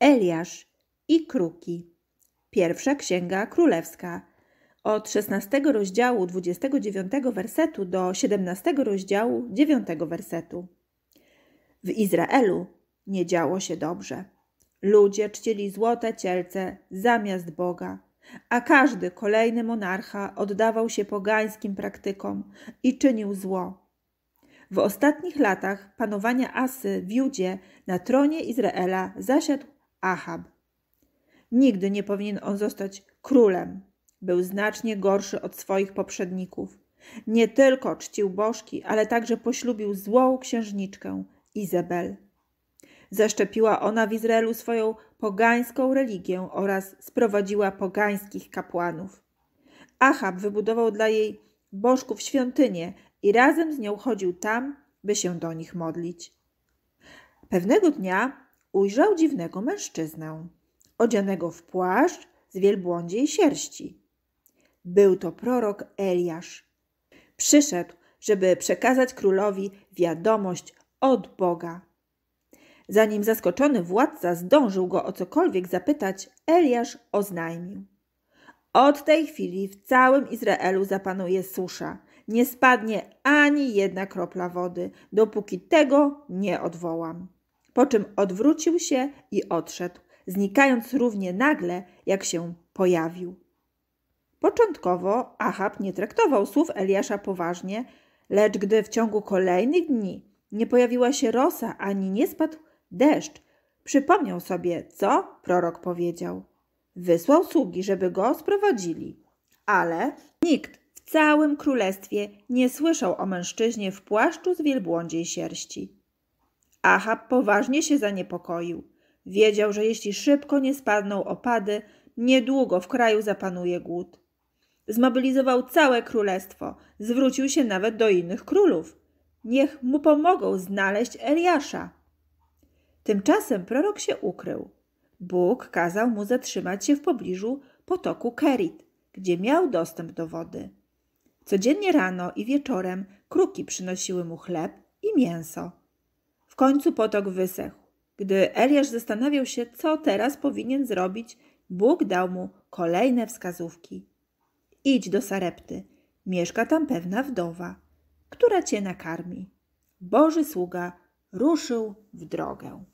Eliasz i kruki. Pierwsza Księga Królewska. Od 16 rozdziału 29 wersetu do 17 rozdziału 9 wersetu. W Izraelu nie działo się dobrze. Ludzie czcili złote cielce zamiast Boga, a każdy kolejny monarcha oddawał się pogańskim praktykom i czynił zło. W ostatnich latach panowania Asy w Judzie na tronie Izraela zasiadł Ahab. Nigdy nie powinien on zostać królem. Był znacznie gorszy od swoich poprzedników. Nie tylko czcił bożki, ale także poślubił złą księżniczkę Izabel. Zaszczepiła ona w Izraelu swoją pogańską religię oraz sprowadziła pogańskich kapłanów. Ahab wybudował dla jej bożków świątynię i razem z nią chodził tam, by się do nich modlić. Pewnego dnia ujrzał dziwnego mężczyznę, odzianego w płaszcz z wielbłądziej sierści. Był to prorok Eliasz. Przyszedł, żeby przekazać królowi wiadomość od Boga. Zanim zaskoczony władca zdążył go o cokolwiek zapytać, Eliasz oznajmił. Od tej chwili w całym Izraelu zapanuje susza. Nie spadnie ani jedna kropla wody, dopóki tego nie odwołam po czym odwrócił się i odszedł, znikając równie nagle, jak się pojawił. Początkowo Ahab nie traktował słów Eliasza poważnie, lecz gdy w ciągu kolejnych dni nie pojawiła się rosa ani nie spadł deszcz, przypomniał sobie, co prorok powiedział. Wysłał sługi, żeby go sprowadzili. Ale nikt w całym królestwie nie słyszał o mężczyźnie w płaszczu z wielbłądziej sierści. Ahab poważnie się zaniepokoił. Wiedział, że jeśli szybko nie spadną opady, niedługo w kraju zapanuje głód. Zmobilizował całe królestwo, zwrócił się nawet do innych królów. Niech mu pomogą znaleźć Eliasza. Tymczasem prorok się ukrył. Bóg kazał mu zatrzymać się w pobliżu potoku Kerit, gdzie miał dostęp do wody. Codziennie rano i wieczorem kruki przynosiły mu chleb i mięso. W końcu potok wysechł. Gdy Eliasz zastanawiał się, co teraz powinien zrobić, Bóg dał mu kolejne wskazówki. Idź do Sarepty. Mieszka tam pewna wdowa, która cię nakarmi. Boży sługa ruszył w drogę.